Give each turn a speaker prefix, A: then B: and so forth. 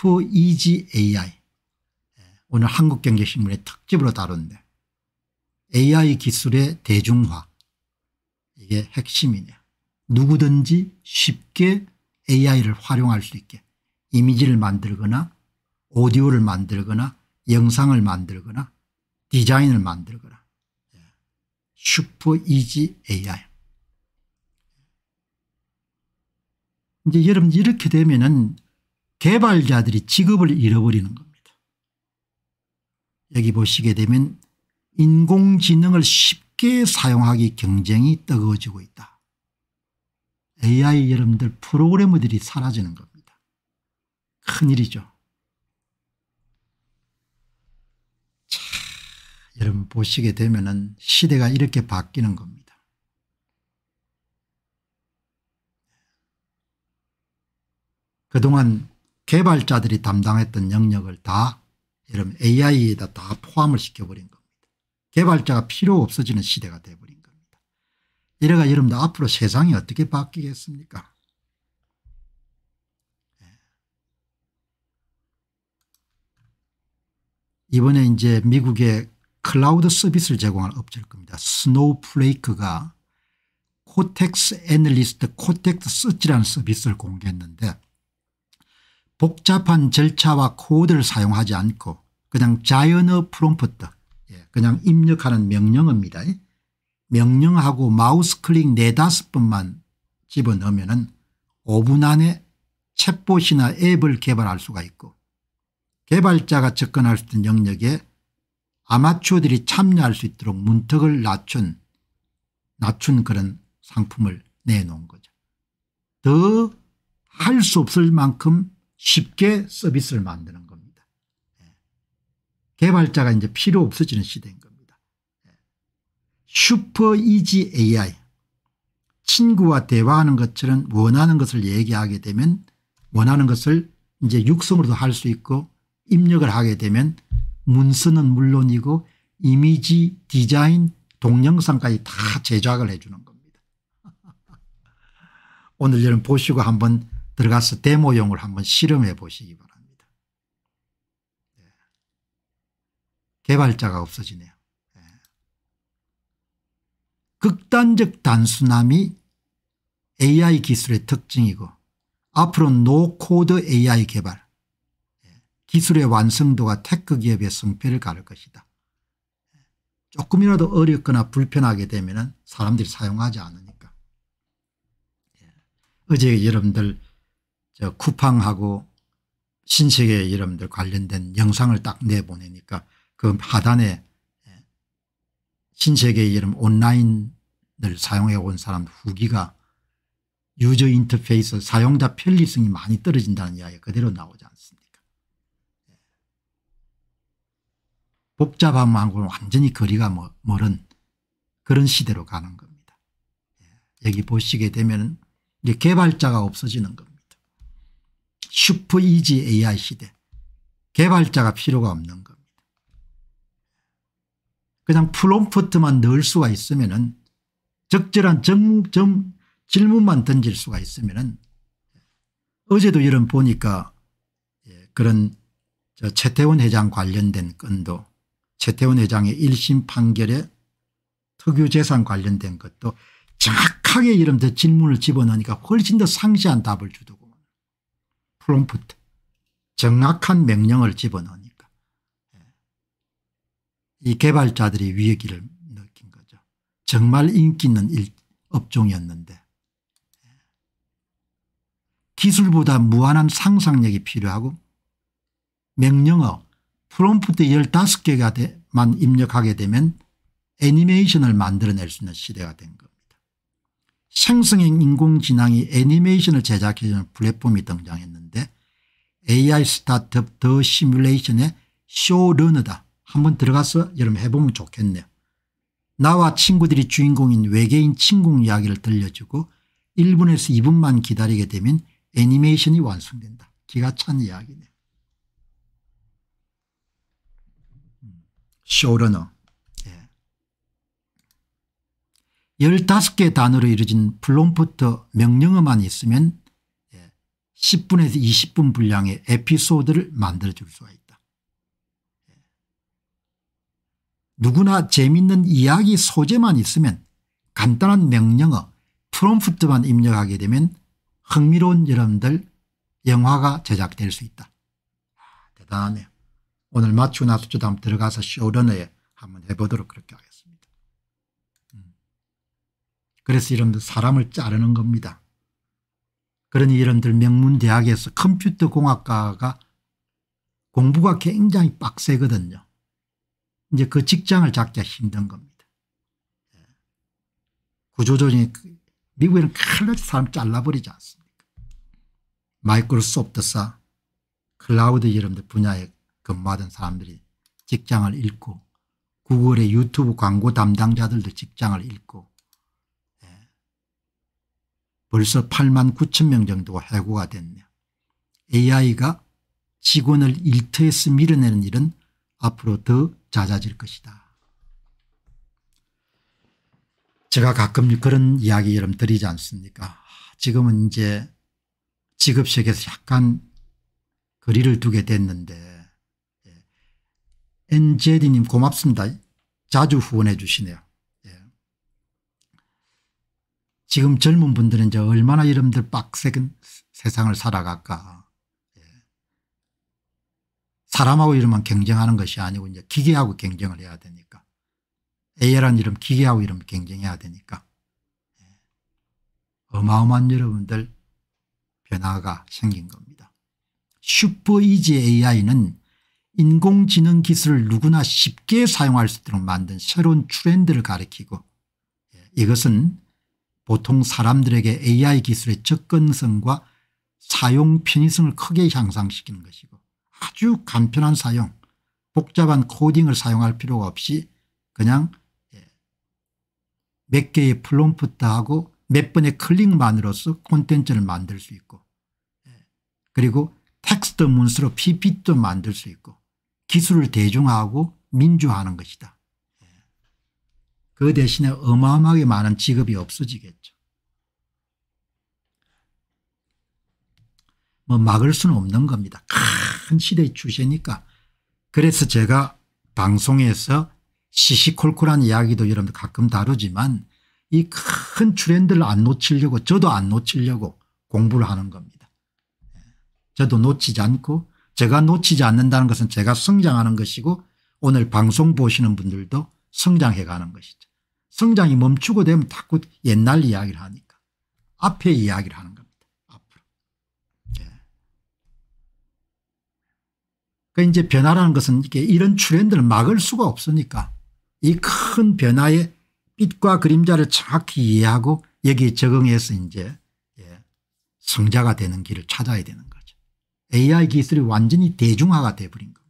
A: F2GAI e 예, 오늘 한국경제신문의 특집으로 다룬데 AI 기술의 대중화 이게 핵심이네요. 누구든지 쉽게 AI를 활용할 수 있게 이미지를 만들거나 오디오를 만들거나 영상을 만들거나 디자인을 만들거나 예, 슈퍼 이지 AI 이제 여러분 이렇게 되면은 개발자들이 직업을 잃어버리는 겁니다. 여기 보시게 되면 인공지능을 쉽게 사용하기 경쟁이 뜨거워지고 있다. AI 여러분들 프로그래머들이 사라지는 겁니다. 큰일이죠. 차, 여러분 보시게 되면 시대가 이렇게 바뀌는 겁니다. 그동안 개발자들이 담당했던 영역을 다 이런 AI에다 다 포함을 시켜버린 겁니다. 개발자가 필요 없어지는 시대가 돼버린 겁니다. 이래가 여러분들 앞으로 세상이 어떻게 바뀌겠습니까? 예. 이번에 이제 미국의 클라우드 서비스를 제공한 업체일 겁니다. 스노우플레이크가 코텍스 애널리스트 코텍스 서치라는 서비스를 공개했는데 복잡한 절차와 코드를 사용하지 않고 그냥 자연어 프롬프트 예, 그냥 입력하는 명령어입니다. 명령하고 마우스 클릭 네다섯 번만 집어넣으면 5분 안에 챗봇이나 앱을 개발할 수가 있고 개발자가 접근할 수 있는 영역에 아마추어들이 참여할 수 있도록 문턱을 낮춘 낮춘 그런 상품을 내놓은 거죠. 더 할 수 없을 만큼 쉽게 서비스를 만드는 겁니다. 예. 개발자가 이제 필요 없어지는 시대인 겁니다. 예. 슈퍼 이지 AI 친구와 대화하는 것처럼 원하는 것을 얘기하게 되면 원하는 것을 이제 육성으로도 할 수 있고 입력을 하게 되면 문서는 물론이고 이미지 디자인 동영상까지 다 제작을 해주는 겁니다. 오늘 여러분 보시고 한번 들어가서 데모용을 한번 실험해 보시기 바랍니다. 네. 개발자가 없어지네요. 네. 극단적 단순함이 AI 기술의 특징이고 앞으로 노코드 AI 개발, 예. 기술의 완성도가 테크기업의 성패를 가를 것이다. 조금이라도 어렵거나 불편하게 되면 사람들이 사용하지 않으니까. 어제 여러분들 저 쿠팡하고 신세계 이름들 관련된 영상을 딱 내보내니까 그 하단에 예, 신세계 이름 온라인을 사용해 온 사람 후기가 유저 인터페이스 사용자 편리성이 많이 떨어진다는 이야기 그대로 나오지 않습니까 예. 복잡함하고는 완전히 거리가 멀은 그런 시대로 가는 겁니다. 예, 여기 보시게 되면 이제 개발자가 없어지는 겁니다. 슈퍼 이지 AI 시대 개발자가 필요가 없는 겁니다. 그냥 프롬프트만 넣을 수가 있으면 은 적절한 점, 점, 질문만 던질 수가 있으면 은 어제도 이런 보니까 예, 그런 최태원 회장 관련된 건도 최태원 회장의 1심 판결에 특유재산 관련된 것도 정확하게 이런 데 질문을 집어넣으니까 훨씬 더 상세한 답을 주더군 프롬프트 정확한 명령을 집어넣으니까 예. 이 개발자들이 위기를 느낀 거죠. 정말 인기 있는 일, 업종이었는데 예. 기술보다 무한한 상상력이 필요하고 명령어 프롬프트 15개만 입력하게 되면 애니메이션을 만들어낼 수 있는 시대가 된 겁니다. 생성형 인공지능이 애니메이션을 제작해주는 플랫폼이 등장했는데 AI 스타트업 더 시뮬레이션의 쇼러너다. 한번 들어가서 여러분 해보면 좋겠네요. 나와 친구들이 주인공인 외계인 친구 이야기를 들려주고 1분에서 2분만 기다리게 되면 애니메이션이 완성된다. 기가 찬이야기네 쇼러너. 15개 예. 단어로 이루어진 플롬프트 명령어만 있으면 10분에서 20분 분량의 에피소드를 만들어줄 수가 있다. 누구나 재밌는 이야기 소재만 있으면 간단한 명령어 프롬프트만 입력하게 되면 흥미로운 여러분들 영화가 제작될 수 있다. 아, 대단하네요. 오늘 마치고 나서 저도 한번 들어가서 쇼러너에 한번 해보도록 그렇게 하겠습니다. 음. 그래서 이런 사람을 자르는 겁니다. 그러니 예를 들 명문대학에서 컴퓨터 공학과가 공부가 굉장히 빡세거든요. 이제 그 직장을 잡기가 힘든 겁니다. 예. 구조조정이 그 미국에는 칼날 사람 잘라버리지 않습니까 마이크로소프트사 클라우드 이름들 분야에 근무하던 사람들이 직장을 잃고 구글의 유튜브 광고 담당자들도 직장을 잃고 벌써 8만 9천 명 정도가 해고가 됐네요. AI가 직원을 일터에서 밀어내는 일은 앞으로 더 잦아질 것이다. 제가 가끔 그런 이야기 여러분 드리지 않습니까 지금은 이제 직업 세계에서 약간 거리를 두게 됐는데 예. 엔제디님 고맙습니다. 자주 후원해 주시네요. 지금 젊은 분들은 이제 얼마나 여러분들 빡센 세 세상을 살아갈까. 예. 사람하고 이러면 경쟁하는 것이 아니고 이제 기계하고 경쟁을 해야 되니까. AI란 이름 기계하고 이름 경쟁해야 되니까. 예. 어마어마한 여러분들 변화가 생긴 겁니다. 슈퍼이지 AI는 인공지능 기술을 누구나 쉽게 사용할 수 있도록 만든 새로운 트렌드를 가리키고 예, 이것은 보통 사람들에게 AI 기술의 접근성과 사용 편의성을 크게 향상시키는 것이고 아주 간편한 사용 복잡한 코딩을 사용할 필요가 없이 그냥 예, 몇 개의 플롬프트하고 몇 번의 클릭만으로써 콘텐츠를 만들 수 있고 예, 그리고 텍스트 문서로 ppt도 만들 수 있고 기술을 대중화하고 민주화하는 것이다. 그 대신에 어마어마하게 많은 직업이 없어지겠죠. 뭐 막을 수는 없는 겁니다. 큰 시대의 추세니까. 그래서 제가 방송에서 시시콜콜한 이야기도 여러분들 가끔 다루지만 이 큰 트렌드를 안 놓치려고 저도 안 놓치려고 공부를 하는 겁니다. 저도 놓치지 않고 제가 놓치지 않는다는 것은 제가 성장하는 것이고 오늘 방송 보시는 분들도 성장해 가는 것이죠. 성장이 멈추고 되면 자꾸 옛날 이야기를 하니까 앞에 이야기를 하는 겁니다. 앞으로. 예. 그 이제 변화라는 것은 이렇게 이런 트렌드를 막을 수가 없으니까 이 큰 변화의 빛과 그림자를 정확히 이해하고 여기에 적응해서 이제 예. 성자가 되는 길을 찾아야 되는 거죠. AI 기술이 완전히 대중화가 돼버린 겁니다.